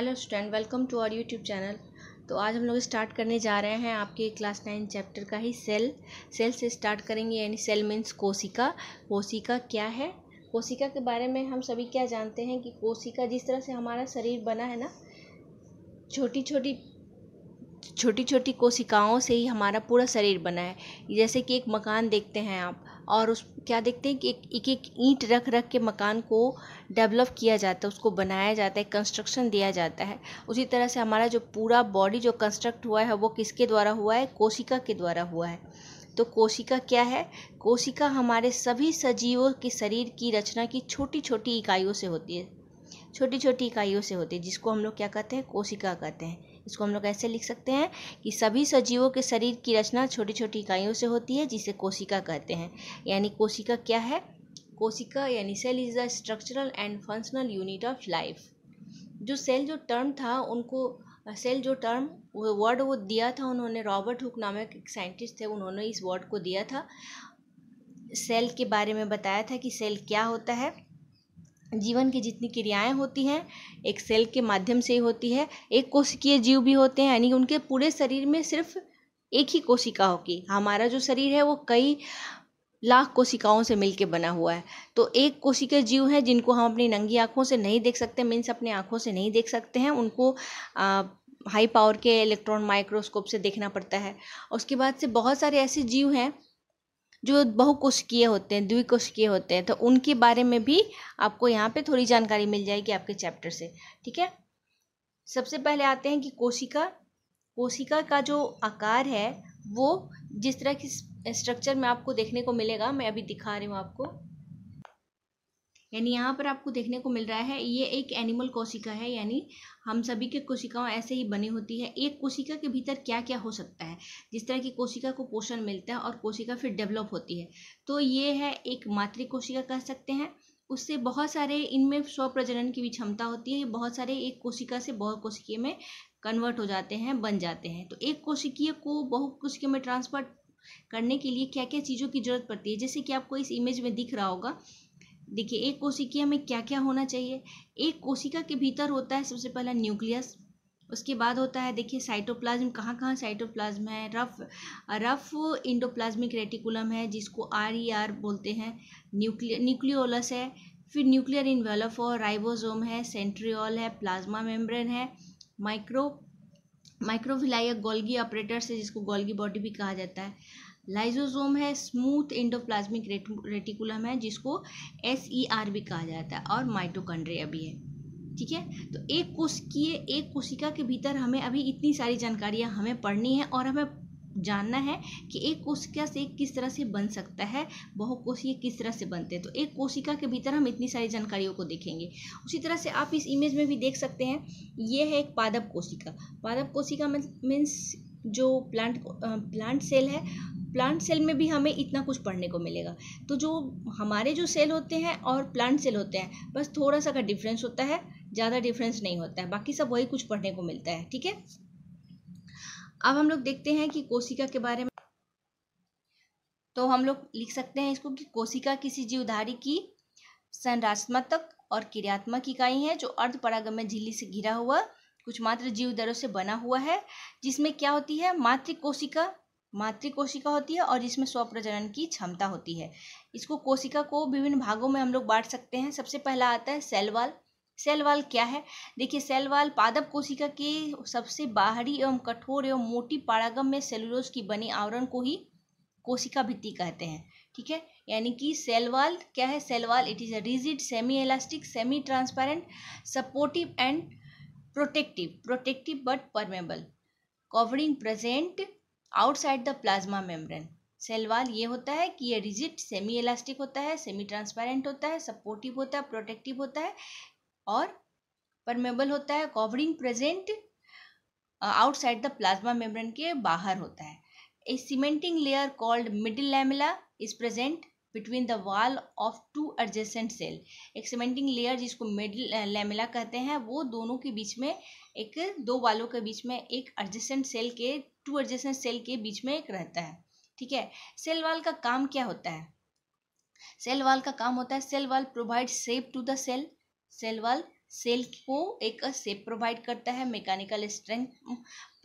hello student welcome to our YouTube channel तो आज हम लोग स्टार्ट करने जा रहे हैं आपके क्लास नाइन चैप्टर का ही सेल सेल से स्टार्ट करेंगे यानी सेल मीन्स कोशिका कोशिका क्या है कोशिका के बारे में हम सभी क्या जानते हैं कि कोशिका जिस तरह से हमारा शरीर बना है ना छोटी छोटी छोटी छोटी कोशिकाओं से ही हमारा पूरा शरीर बना है जैसे कि एक मकान देखते हैं आप और उस क्या देखते हैं कि एक एक ईंट रख रख के मकान को डेवलप किया जाता है उसको बनाया जाता है कंस्ट्रक्शन दिया जाता है उसी तरह से हमारा जो पूरा बॉडी जो कंस्ट्रक्ट हुआ है वो किसके द्वारा हुआ है कोशिका के द्वारा हुआ है तो कोशिका क्या है कोशिका हमारे सभी सजीवों के शरीर की रचना की छोटी छोटी इकाइयों से होती है छोटी छोटी इकाइयों से होती है जिसको हम लोग क्या कहते हैं कोशिका कहते हैं इसको हम लोग ऐसे लिख सकते हैं कि सभी सजीवों के शरीर की रचना छोटी छोटी इकाइयों से होती है जिसे कोशिका कहते हैं यानी कोशिका क्या है कोशिका यानी cell is the structural and functional unit of life जो सेल जो टर्म था उनको सेल जो टर्म वो वर्ड वो दिया था उन्होंने रॉबर्ट हुक नामक एक साइंटिस्ट थे उन्होंने इस वर्ड को दिया था सेल के बारे में बताया था कि सेल क्या होता है जीवन की जितनी क्रियाएं होती हैं एक सेल के माध्यम से ही होती है एक कोशिकीय जीव भी होते हैं यानी उनके पूरे शरीर में सिर्फ एक ही कोशिका होगी हमारा जो शरीर है वो कई लाख कोशिकाओं से मिलकर बना हुआ है तो एक कोशिका जीव है जिनको हम अपनी नंगी आँखों से नहीं देख सकते मीन्स अपनी आँखों से नहीं देख सकते हैं उनको आ, हाई पावर के इलेक्ट्रॉन माइक्रोस्कोप से देखना पड़ता है उसके बाद से बहुत सारे ऐसे जीव हैं जो बहुकोशिकीय होते हैं द्विकोशिकीय होते हैं तो उनके बारे में भी आपको यहाँ पे थोड़ी जानकारी मिल जाएगी आपके चैप्टर से ठीक है सबसे पहले आते हैं कि कोशिका कोशिका का जो आकार है वो जिस तरह की स्ट्रक्चर में आपको देखने को मिलेगा मैं अभी दिखा रही हूँ आपको यानी यहाँ पर आपको देखने को मिल रहा है ये एक एनिमल कोशिका है यानी हम सभी के कोशिकाओं ऐसे ही बनी होती है एक कोशिका के भीतर क्या क्या हो सकता है जिस तरह की कोशिका को पोषण मिलता है और कोशिका फिर डेवलप होती है तो ये है एक मातृ कोशिका कह सकते हैं उससे बहुत सारे इनमें स्व प्रजनन की भी क्षमता होती है बहुत सारे एक कोशिका से बहु कोशिकीय में कन्वर्ट हो जाते हैं बन जाते हैं तो एक कोशिकीय को बहु कोशिकीय में ट्रांसफर करने के लिए क्या क्या चीज़ों की जरूरत पड़ती है जैसे कि आपको इस इमेज में दिख रहा होगा देखिए एक कोशिकिया में क्या क्या होना चाहिए एक कोशिका के भीतर होता है सबसे पहला न्यूक्लियस उसके बाद होता है देखिए साइटोप्लाज्म कहाँ कहाँ साइटोप्लाज्म है रफ रफ इंडोप्लाज्मिक रेटिकुलम है जिसको आर ई आर बोलते हैं न्यूक्लियर न्यूक्लियोलस है फिर न्यूक्लियर इन्वेलफ और राइबोसोम है सेंट्रियोल है प्लाज्मा मेम्ब्रेन है माइक्रो माइक्रोविलाया गोल्गी ऑपरेटर्स है जिसको गोल्गी बॉडी भी कहा जाता है लाइजोजोम है स्मूथ इंडोप्लाज्मिक रेटिकुलम है जिसको एस ई आर भी कहा जाता है और माइटोकंड्रिया भी है ठीक है तो एक कोशिकीय एक कोशिका के भीतर हमें अभी इतनी सारी जानकारियाँ हमें पढ़नी है और हमें जानना है कि एक कोशिका से किस तरह से बन सकता है बहु बहुकोशीय किस तरह से बनते हैं तो एक कोशिका के भीतर हम इतनी सारी जानकारियों को देखेंगे उसी तरह से आप इस इमेज में भी देख सकते हैं ये है एक पादप कोशिका पादप कोशिका मीन्स जो प्लांट प्लांट सेल है प्लांट सेल में भी हमें इतना कुछ पढ़ने को मिलेगा तो जो हमारे जो सेल होते हैं और प्लांट सेल होते हैं बस थोड़ा सा का डिफरेंस होता है ज़्यादा डिफरेंस नहीं होता है बाकी सब वही कुछ पढ़ने को मिलता है ठीक है अब हम लोग देखते हैं कि कोशिका के बारे में तो हम लोग लिख सकते हैं इसको कि कोशिका किसी जीवधारी की संरचनात्मक और क्रियात्मक इकाई है जो अर्ध परागमय झिल्ली से घिरा हुआ कुछ मात्र जीव दरों से बना हुआ है जिसमें क्या होती है मातृ कोशिका मातृ कोशिका होती है और इसमें स्वप्रजनन की क्षमता होती है इसको कोशिका को विभिन्न भागों में हम लोग बांट सकते हैं सबसे पहला आता है सेलवाल सेलवाल क्या है देखिए सेलवाल पादप कोशिका के सबसे बाहरी एवं कठोर एवं मोटी पारागम में सेलुलोज की बनी आवरण को ही कोशिका भित्ति कहते हैं ठीक है यानी कि सेलवाल क्या है cell wall it is a rigid semi elastic semi transparent supportive and protective protective but permeable covering present outside the plasma membrane cell wall ये होता है कि ये रिजिट सेमी इलास्टिक होता है सेमी ट्रांसपेरेंट होता है सपोर्टिव होता है प्रोटेक्टिव होता है और परमेबल होता है covering present outside the plasma membrane के बाहर होता है a cementing layer called middle lamella is present between the wall of two adjacent cell एक सीमेंटिंग लेयर जिसको मिडिल लैमिला कहते हैं वो दोनों के बीच में एक दो वालों के बीच में एक एडजेसेंट सेल के टू एडजेसेंट सेल के बीच में एक रहता है ठीक है सेल वाल का काम क्या होता है सेल वाल का काम होता है cell wall provide shape to the cell cell wall cell को एक सेप प्रोवाइड करता है मैकेनिकल स्ट्रेंथ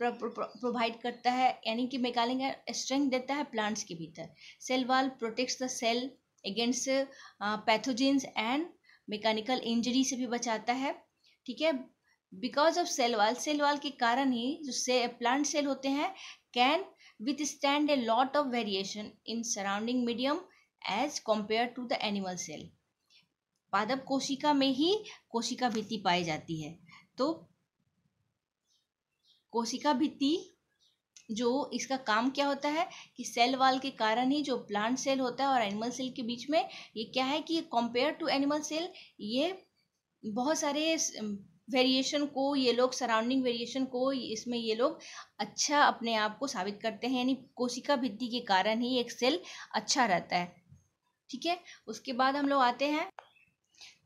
प्रोवाइड करता है यानी कि मैकेनिकल स्ट्रेंथ देता है प्लांट्स के भीतर cell wall protects the cell against pathogens and mechanical injury से भी बचाता है ठीक है because of cell wall cell wall के कारण ही जो से प्लांट सेल होते हैं can withstand a lot of variation in surrounding medium as compare to the animal cell पादप कोशिका में ही कोशिका भित्ति पाई जाती है तो कोशिका भित्ति जो इसका काम क्या होता है कि सेल वाल के कारण ही जो प्लांट सेल होता है और एनिमल सेल के बीच में ये क्या है कि कंपेयर टू एनिमल सेल ये बहुत सारे वेरिएशन को ये लोग सराउंडिंग वेरिएशन को इसमें ये लोग अच्छा अपने आप को साबित करते हैं यानी कोशिका भित्ति के कारण ही एक सेल अच्छा रहता है ठीक है उसके बाद हम लोग आते हैं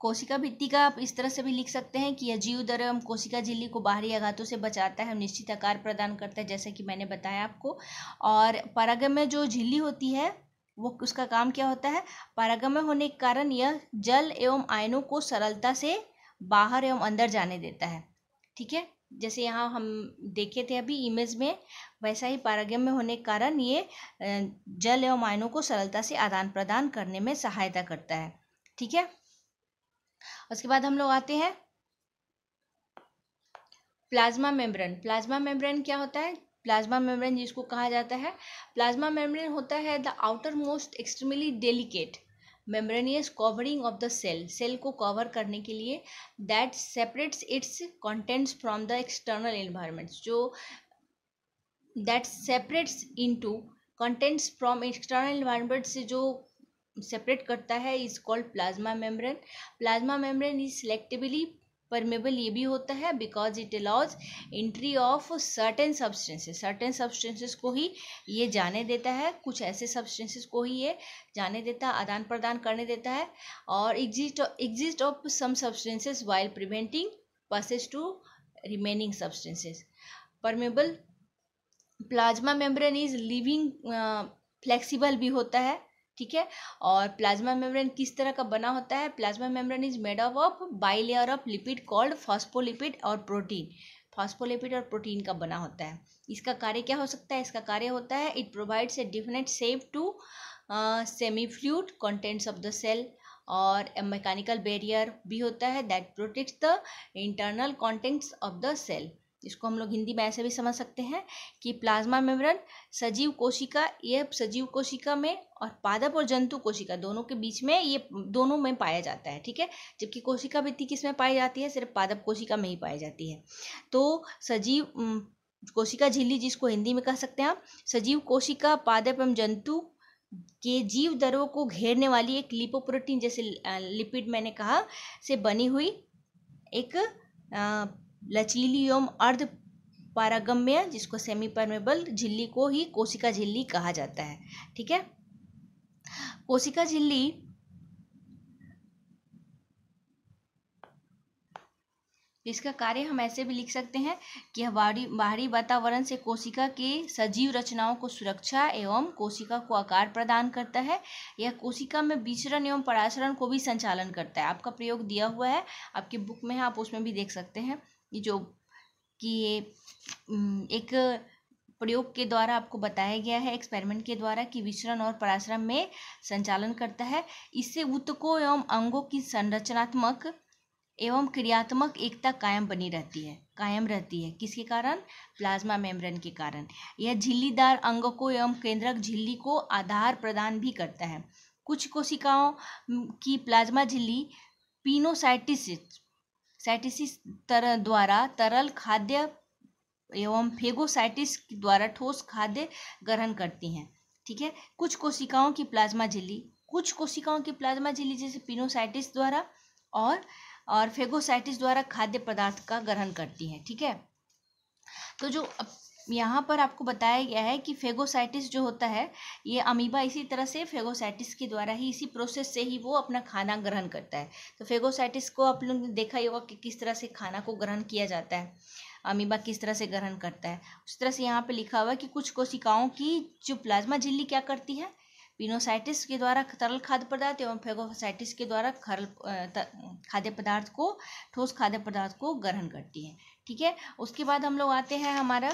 कोशिका भित्ति का आप इस तरह से भी लिख सकते हैं कि यह जीव दरम कोशिका झिल्ली को बाहरी आघातों से बचाता है निश्चित आकार प्रदान करता है जैसा कि मैंने बताया आपको और परागम में जो झिल्ली होती है वो उसका काम क्या होता है परागम होने के कारण यह जल एवं आयनों को सरलता से बाहर एवं अंदर जाने देता है ठीक है जैसे यहाँ हम देखे थे अभी इमेज में वैसा ही पारागम में होने के कारण ये जल एवं आयनों को सरलता से आदान प्रदान करने में सहायता करता है ठीक है उसके बाद हम लोग आते हैं प्लाज्मा मेम्ब्रेन प्लाज्मा मेम्ब्रेन क्या होता है प्लाज्मा मेम्ब्रेन जिसको कहा जाता है प्लाज्मा मेम्ब्रेन होता है the outermost extremely delicate membranous covering of the cell cell को कवर करने के लिए that separates its contents from the external environments जो that separates into contents from external environment से जो सेपरेट करता है is called plasma membrane plasma membrane is selectively permeable ये भी होता है because it allows entry of certain substances certain substances को ही ये जाने देता है कुछ ऐसे सब्सटेंसेस को ही ये जाने देता है आदान प्रदान करने देता है और exist exist of some substances while preventing passage to remaining substances permeable plasma membrane is living flexible भी होता है ठीक है और प्लाज्मा मेम्ब्रेन किस तरह का बना होता है plasma membrane is made up of bilayer of lipid called phospholipid और प्रोटीन फॉस्पोलिपिड और प्रोटीन का बना होता है इसका कार्य क्या हो सकता है इसका कार्य होता है it provides a definite shape to semi fluid contents of the cell और मैकेनिकल बैरियर भी होता है that protects the internal contents of the cell जिसको हम लोग हिंदी में ऐसे भी समझ सकते हैं कि प्लाज्मा मेम्ब्रेन सजीव कोशिका ये सजीव कोशिका में और पादप और जंतु कोशिका दोनों के बीच में ये दोनों में पाया जाता है ठीक है जबकि कोशिका भित्ति किस में पाई जाती है सिर्फ पादप कोशिका में ही पाई जाती है तो सजीव कोशिका झिल्ली जिसको हिंदी में कह सकते हैं आप सजीव कोशिका पादप एवं जंतु के जीव दरों को घेरने वाली एक लिपोप्रोटीन जैसे लिपिड मैंने कहा से बनी हुई एक आ, लचीली एवं अर्ध पारागम्य जिसको सेमी परमेबल झिल्ली को ही कोशिका झिल्ली कहा जाता है ठीक है कोशिका झिल्ली इसका कार्य हम ऐसे भी लिख सकते हैं कि बाहरी बाहरी वातावरण से कोशिका के सजीव रचनाओं को सुरक्षा एवं कोशिका को आकार प्रदान करता है यह कोशिका में विचरण एवं पराचरण को भी संचालन करता है आपका प्रयोग दिया हुआ है आपकी बुक में है आप उसमें भी देख सकते हैं ये जो कि ये एक प्रयोग के द्वारा आपको बताया गया है एक्सपेरिमेंट के द्वारा कि विचरण और पराश्रम में संचालन करता है इससे उत्तकों एवं अंगों की संरचनात्मक एवं क्रियात्मक एकता कायम बनी रहती है कायम रहती है किसके कारण प्लाज्मा मेम्ब्रेन के कारण यह झिल्लीदार अंग को एवं केंद्रक झिल्ली को आधार प्रदान भी करता है कुछ कोशिकाओं की प्लाज्मा झिल्ली पिनोसाइटिस साइटिसिस तर द्वारा तरल खाद्य एवं फेगोसाइटिस द्वारा ठोस खाद्य ग्रहण करती हैं ठीक है कुछ कोशिकाओं की प्लाज्मा झिल्ली कुछ कोशिकाओं की प्लाज्मा झिल्ली जैसे पिनोसाइटिस द्वारा और और फेगोसाइटिस द्वारा खाद्य पदार्थ का ग्रहण करती हैं ठीक है तो जो यहाँ पर आपको बताया गया है कि फेगोसाइटिस जो होता है ये अमीबा इसी तरह से फेगोसाइटिस के द्वारा ही इसी प्रोसेस से ही वो अपना खाना ग्रहण करता है तो फेगोसाइटिस को आप लोग ने देखा ही होगा कि किस तरह से खाना को ग्रहण किया जाता है अमीबा किस तरह से ग्रहण करता है उस तरह से यहाँ पे लिखा हुआ है कि कुछ कोशिकाओं की जो प्लाज्मा झिल्ली क्या करती है पिनोसाइटिस के द्वारा तरल खाद्य पदार्थ एवं फेगोसाइटिस के द्वारा खरल खाद्य पदार्थ को ठोस खाद्य पदार्थ को ग्रहण करती है ठीक है उसके बाद हम लोग आते हैं हमारा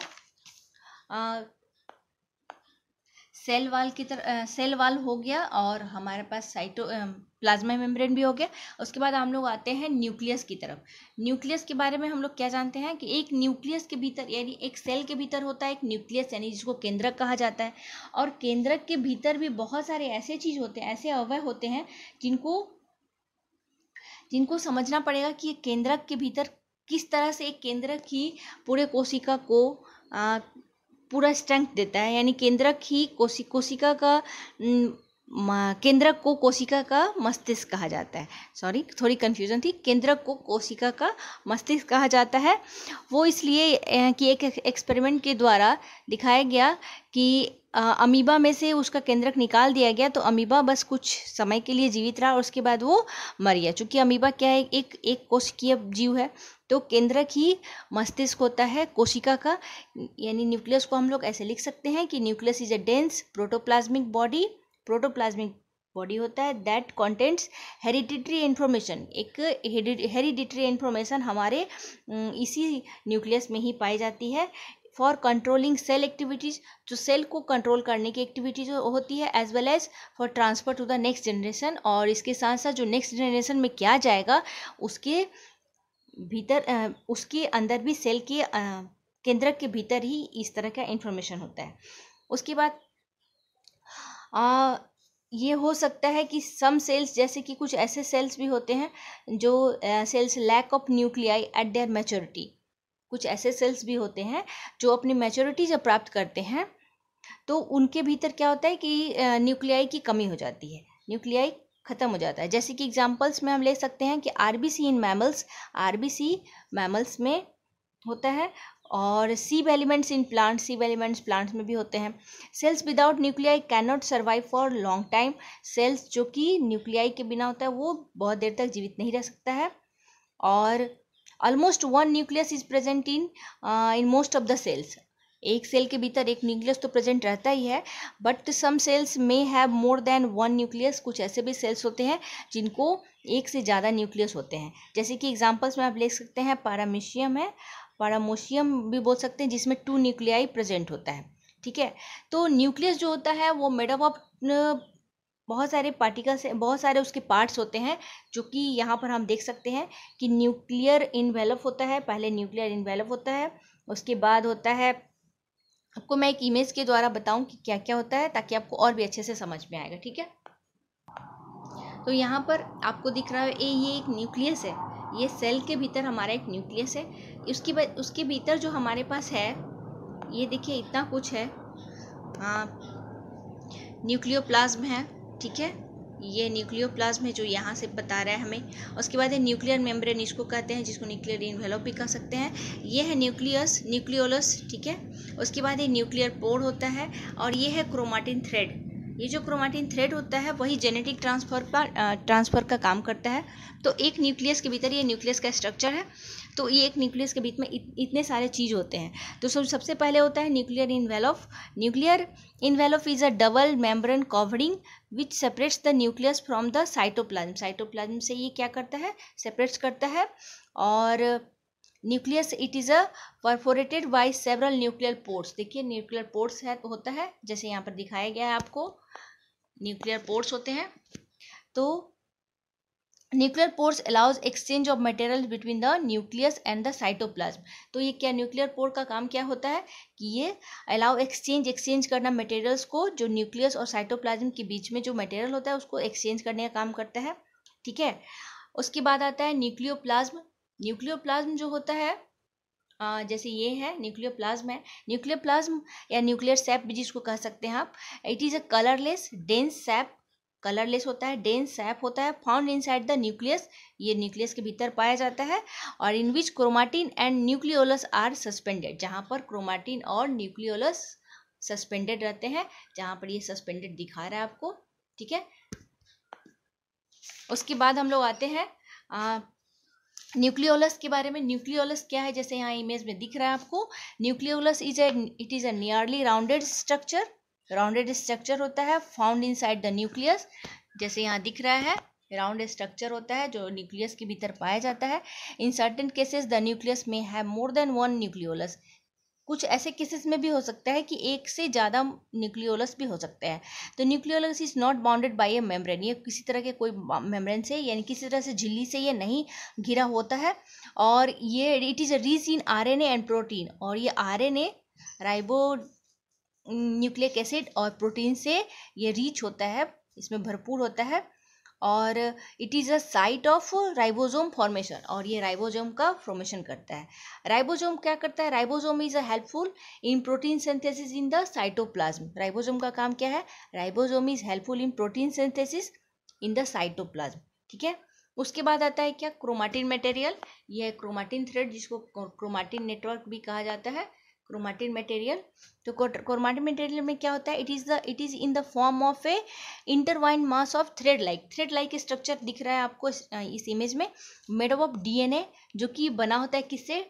सेल वाल की तरह सेल वाल हो गया और हमारे पास साइटो प्लाज्मा मेम्ब्रेन भी हो गया उसके बाद हम लोग आते हैं न्यूक्लियस की तरफ न्यूक्लियस के बारे में हम लोग क्या जानते हैं कि एक न्यूक्लियस के भीतर यानी एक सेल के भीतर होता है एक न्यूक्लियस यानी जिसको केंद्रक कहा जाता है और केंद्रक के भीतर भी बहुत सारे ऐसे चीज़ होते हैं ऐसे अवय होते हैं जिनको जिनको समझना पड़ेगा कि केंद्रक के भीतर किस तरह से एक केंद्रक ही पूरे कोशिका को आ, पूरा स्ट्रेंथ देता है यानी केंद्रक ही कोशिका का केंद्रक को कोशिका का मस्तिष्क कहा जाता है सॉरी थोड़ी कन्फ्यूज़न थी केंद्रक को कोशिका का मस्तिष्क कहा जाता है वो इसलिए कि एक एक्सपेरिमेंट के द्वारा दिखाया गया कि अमीबा में से उसका केंद्रक निकाल दिया गया तो अमीबा बस कुछ समय के लिए जीवित रहा और उसके बाद वो मर गया चूँकि अमीबा क्या है एक एक कोशिकीय जीव है तो केंद्रक ही मस्तिष्क होता है कोशिका का यानी न्यूक्लियस को हम लोग ऐसे लिख सकते हैं कि nucleus is a dense protoplasmic body protoplasmic body होता है दैट कॉन्टेंट्स हेरिडिटरी इन्फॉर्मेशन एक हेरिडिटरी इन्फॉर्मेशन हमारे इसी न्यूक्लियस में ही पाई जाती है फॉर कंट्रोलिंग सेल एक्टिविटीज़ जो सेल को कंट्रोल करने की एक्टिविटीज होती है as well as for transfer to the next generation और इसके साथ साथ जो नेक्स्ट जनरेशन में क्या जाएगा उसके भीतर उसके अंदर भी सेल के केंद्रक के भीतर ही इस तरह का इन्फॉर्मेशन होता है उसके बाद आ, ये हो सकता है कि सम सेल्स जैसे कि कुछ ऐसे सेल्स भी होते हैं जो cells lack of nuclei at their maturity कुछ ऐसे सेल्स भी होते हैं जो अपनी मैच्योरिटी जब प्राप्त करते हैं तो उनके भीतर क्या होता है कि न्यूक्लियाई की कमी हो जाती है न्यूक्लियाई ख़त्म हो जाता है जैसे कि एग्जाम्पल्स में हम ले सकते हैं कि are in mammals are mammals में होता है और sieve elements in plants sieve elements plants में भी होते हैं cells without nuclei can not survive for long time cells जो कि न्यूक्लियाई के बिना होता है वो बहुत देर तक जीवित नहीं रह सकता है और almost one nucleus is present in in most of the cells एक सेल के भीतर एक न्यूक्लियस तो प्रेजेंट रहता ही है बट सम सेल्स में have more than one nucleus कुछ ऐसे भी सेल्स होते हैं जिनको एक से ज़्यादा न्यूक्लियस होते हैं जैसे कि एग्जांपल्स में आप ले सकते हैं पारामिशियम है पारामोशियम भी बोल सकते हैं जिसमें टू न्यूक्लियाई प्रेजेंट होता है ठीक है तो न्यूक्लियस जो होता है वो मेडअप ऑफ बहुत सारे पार्टिकल्स बहुत सारे उसके पार्ट्स होते हैं जो कि यहाँ पर हम देख सकते हैं कि न्यूक्लियर इन्वेलप होता है पहले न्यूक्लियर इन्वेलप होता है उसके बाद होता है आपको मैं एक इमेज के द्वारा बताऊँ कि क्या क्या होता है ताकि आपको और भी अच्छे से समझ में आएगा ठीक है तो यहाँ पर आपको दिख रहा है ये एक न्यूक्लियस है ये सेल के भीतर हमारा एक न्यूक्लियस है उसके उसके भीतर जो हमारे पास है ये देखिए इतना कुछ है हाँ, न्यूक्लियोप्लाज्म है ठीक है ये न्यूक्लियोप्लाज्म है जो यहाँ से बता रहा है हमें उसके बाद है न्यूक्लियर मेम्ब्रेन इसको कहते हैं जिसको न्यूक्लियर इन्वेलो भी कह सकते हैं ये है न्यूक्लियस न्यूक्लियोलस ठीक है उसके बाद ये न्यूक्लियर पोर होता है और ये है क्रोमाटिन थ्रेड ये जो क्रोमाटिन थ्रेड होता है वही जेनेटिक ट्रांसफर का ट्रांसफर का काम करता है तो एक न्यूक्लियस के भीतर ये न्यूक्लियस का स्ट्रक्चर है तो ये एक न्यूक्लियस के बीच में इत, इतने सारे चीज़ होते हैं तो सब सबसे पहले होता है nuclear envelope nuclear envelope is a double membrane covering which separates the nucleus from the cytoplasm cytoplasm से ये क्या करता है सेपरेट्स करता है और nucleus it is a perforated by several nuclear pores देखिए न्यूक्लियर पोर्ट्स है होता है जैसे यहाँ पर दिखाया गया है आपको न्यूक्लियर पोर्ट्स होते हैं तो nuclear pores allows exchange of material between the nucleus and the cytoplasm तो ये क्या न्यूक्लियर पोर्ट का काम क्या होता है कि ये अलाउ एक्सचेंज एक्सचेंज करना मटेरियल्स को जो न्यूक्लियस और साइटोप्लाज्म के बीच में जो मटेरियल होता है उसको एक्सचेंज करने का काम करता है ठीक है उसके बाद आता है न्यूक्लियोप्लाज्म न्यूक्लियोप्लाज्म जो होता है जैसे ये है न्यूक्लियोप्लाज्म है न्यूक्लियोप्लाज्म या न्यूक्लियर सैप भी जिसको कह सकते हैं आप it is a colourless dense sap colourless होता है डेंस सैप होता है फाउंड इनसाइड द न्यूक्लियस ये न्यूक्लियस के भीतर पाया जाता है और in which chromatin and nucleolus are suspended जहाँ पर क्रोमाटीन और न्यूक्लियोलस सस्पेंडेड रहते हैं जहाँ पर ये सस्पेंडेड दिखा रहा है आपको ठीक है उसके बाद हम लोग आते हैं न्यूक्लियोलस के बारे में न्यूक्लियोलस क्या है जैसे यहाँ इमेज में दिख रहा है आपको nucleolus is a it is a nearly rounded structure rounded structure होता है फाउंड इनसाइड द न्यूक्लियस जैसे यहाँ दिख रहा है राउंड स्ट्रक्चर होता है जो न्यूक्लियस के भीतर पाया जाता है in certain cases the nucleus में have more than one nucleolus कुछ ऐसे केसेस में भी हो सकता है कि एक से ज़्यादा न्यूक्लियोलस भी हो सकते हैं तो nucleolus is not bounded by a membrane ये किसी तरह के कोई मेम्ब्रेन से यानी किसी तरह से झिल्ली से ये नहीं घिरा होता है और ये it is a rich in RNA protein और ये आर राइबो न्यूक्लिक एसिड और प्रोटीन से ये रीच होता है इसमें भरपूर होता है और it is a site of ribosome formation और ये राइबोसोम का फॉर्मेशन करता है राइबोसोम क्या करता है ribosome is a helpful in protein synthesis in the cytoplasm ribosome का काम क्या है ribosome is helpful in protein synthesis in the cytoplasm ठीक है उसके बाद आता है क्या क्रोमाटिन मटेरियल यह क्रोमाटिन थ्रेड जिसको क्रोमाटिन नेटवर्क भी कहा जाता है क्रोमाटिन मटेरियल तो क्रोमाटिन मटेरियल में क्या होता है it is the it is in the form of a intertwine mass of thread like thread like structure दिख रहा है आपको इस, इमेज में मेड ऑफ डीएनए जो कि बना होता है किससे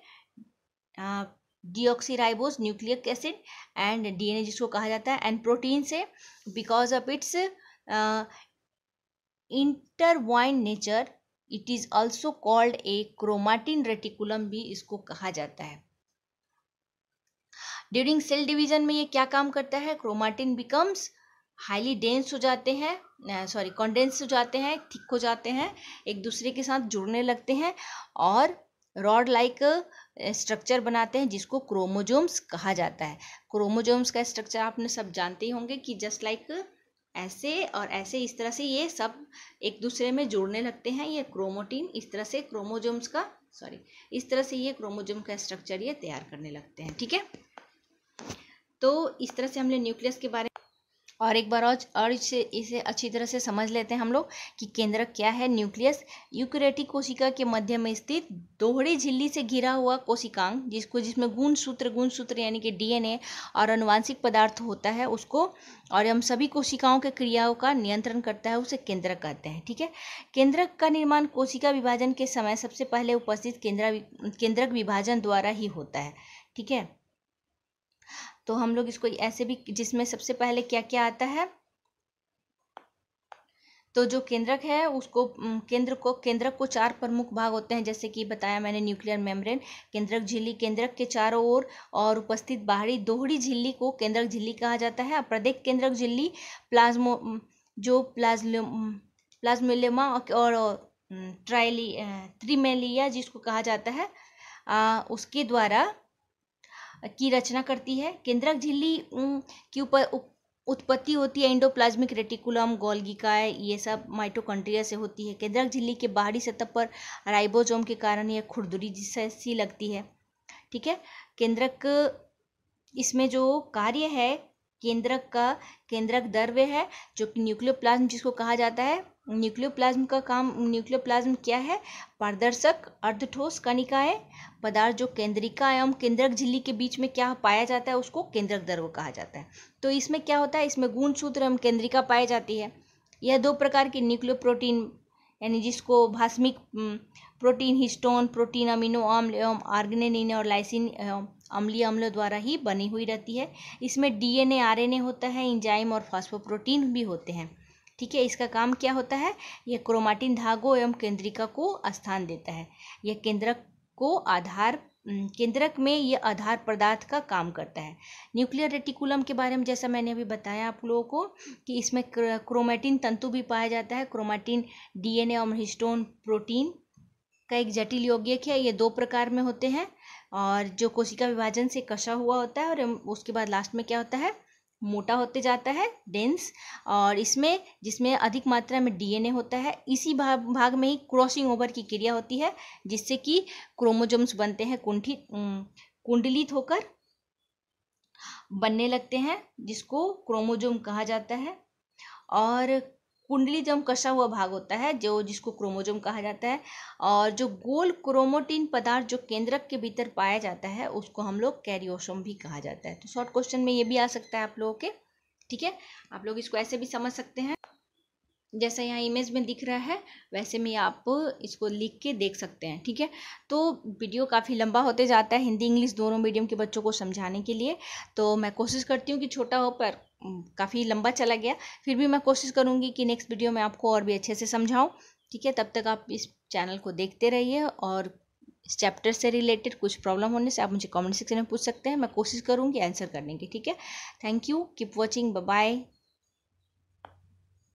deoxyribose nucleic acid and DNA जिसको कहा जाता है एंड प्रोटीन से because of its intertwine nature it is also called a chromatin reticulum भी इसको कहा जाता है ड्यूरिंग सेल डिवीजन में ये क्या काम करता है क्रोमाटिन बिकम्स हाईली डेंस हो जाते हैं सॉरी कॉन्डेंस हो जाते हैं थिक हो जाते हैं एक दूसरे के साथ जुड़ने लगते हैं और रॉड लाइक स्ट्रक्चर बनाते हैं जिसको क्रोमोजोम्स कहा जाता है क्रोमोजोम्स का स्ट्रक्चर आपने सब जानते ही होंगे कि जस्ट लाइक like ऐसे और ऐसे इस तरह से ये सब एक दूसरे में जुड़ने लगते हैं ये क्रोमोटीन इस तरह से क्रोमोजोम्स का सॉरी इस तरह से ये क्रोमोजोम का स्ट्रक्चर ये तैयार करने लगते हैं ठीक है तो इस तरह से हमने न्यूक्लियस के बारे में और एक बार और और इसे इसे अच्छी तरह से समझ लेते हैं हम लोग कि केंद्रक क्या है न्यूक्लियस यूक्रेटिक कोशिका के मध्य में स्थित दोहरी झिल्ली से घिरा हुआ कोशिकांग जिसको जिसमें गुण सूत्र गुण सूत्र यानी कि डीएनए और अनुवांशिक पदार्थ होता है उसको और हम सभी कोशिकाओं के क्रियाओं का नियंत्रण करता है उसे केंद्रक कहते हैं ठीक है केंद्रक का निर्माण कोशिका विभाजन के समय सबसे पहले उपस्थित केंद्र केंद्रक विभाजन द्वारा ही होता है ठीक है तो हम लोग इसको ऐसे भी जिसमें सबसे पहले क्या क्या आता है तो जो केंद्रक है उसको केंद्र को केंद्रक को चार प्रमुख भाग होते हैं जैसे कि बताया मैंने न्यूक्लियर मेम्ब्रेन केंद्रक झिल्ली केंद्रक के चारों ओर और उपस्थित बाहरी दोहरी झिल्ली को केंद्रक झिल्ली कहा जाता है अप्रदेक केंद्रक झिल्ली प्लाज्मो जो प्लाज्म प्लाज्मोलेमा और ट्राइली त्रिमेलिया जिसको कहा जाता है आ, उसके द्वारा की रचना करती है केंद्रक झिल्ली की ऊपर उत्पत्ति होती है इंडोप्लाज्मिक रेटिकुलम गोल्गी ये सब माइटोकॉन्ड्रिया से होती है केंद्रक झिल्ली के बाहरी सतह पर राइबोजोम के कारण यह खुरदुरी जैसी लगती है ठीक है केंद्रक इसमें जो कार्य है केंद्रक का केंद्रक द्रव्य है जो कि न्यूक्लियोप्लाज्म जिसको कहा जाता है न्यूक्लियोप्लाज्म का काम न्यूक्लियोप्लाज्म क्या है पारदर्शक अर्धठोस कणिका है पदार्थ जो केंद्रिका एवं केंद्रक झिल्ली के बीच में क्या पाया जाता है उसको केंद्रक द्रव कहा जाता है तो इसमें क्या होता है इसमें गुण सूत्र एवं केंद्रिका पाई जाती है यह दो प्रकार की न्यूक्लियो प्रोटीन यानी जिसको भास्मिक प्रोटीन हिस्टोन प्रोटीन अमीनो अम्ल एवं आर्गेनिन और लाइसिन एवं अम्लीय अम्लों द्वारा ही बनी हुई रहती है इसमें डीएनए आरएनए होता है इंजाइम और फास्फोप्रोटीन भी होते हैं ठीक है इसका काम क्या होता है यह क्रोमाटिन धागो एवं केंद्रिका को स्थान देता है यह केंद्रक को आधार केंद्रक में यह आधार पदार्थ का काम करता है न्यूक्लियर रेटिकुलम के बारे में जैसा मैंने अभी बताया आप लोगों को कि इसमें क्रोमेटिन तंतु भी पाया जाता है क्रोमेटिन डीएनए और हिस्टोन प्रोटीन का एक जटिल यौगिक है ये दो प्रकार में होते हैं और जो कोशिका विभाजन से कसा हुआ होता है और उसके बाद लास्ट में क्या होता है मोटा होते जाता है डेंस और इसमें जिसमें अधिक मात्रा में डीएनए होता है इसी भाग भाग में ही क्रॉसिंग ओवर की क्रिया होती है जिससे कि क्रोमोजोम्स बनते हैं कुंठित कुंडलित होकर बनने लगते हैं जिसको क्रोमोजोम कहा जाता है और कुंडली जम कसा हुआ भाग होता है जो जिसको क्रोमोजोम कहा जाता है और जो गोल क्रोमोटीन पदार्थ जो केंद्रक के भीतर पाया जाता है उसको हम लोग कैरियोसोम भी कहा जाता है तो शॉर्ट क्वेश्चन में ये भी आ सकता है आप लोगों के ठीक है आप लोग इसको ऐसे भी समझ सकते हैं जैसा यहाँ इमेज में दिख रहा है वैसे में आप इसको लिख के देख सकते हैं ठीक है तो वीडियो काफ़ी लंबा होते जाता है हिंदी इंग्लिश दोनों मीडियम के बच्चों को समझाने के लिए तो मैं कोशिश करती हूँ कि छोटा हो पर काफ़ी लंबा चला गया फिर भी मैं कोशिश करूँगी कि नेक्स्ट वीडियो में आपको और भी अच्छे से समझाऊँ ठीक है तब तक आप इस चैनल को देखते रहिए और इस चैप्टर से रिलेटेड कुछ प्रॉब्लम होने से आप मुझे कमेंट सेक्शन में पूछ सकते हैं मैं कोशिश करूँगी आंसर करने की ठीक है thank you keep watching bye